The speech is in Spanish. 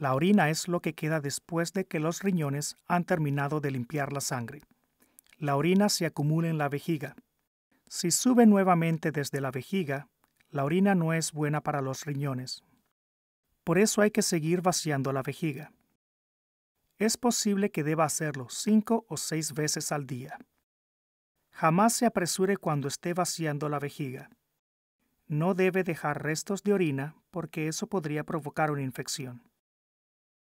La orina es lo que queda después de que los riñones han terminado de limpiar la sangre. La orina se acumula en la vejiga. Si sube nuevamente desde la vejiga, la orina no es buena para los riñones. Por eso hay que seguir vaciando la vejiga. Es posible que deba hacerlo cinco o seis veces al día. Jamás se apresure cuando esté vaciando la vejiga. No debe dejar restos de orina porque eso podría provocar una infección.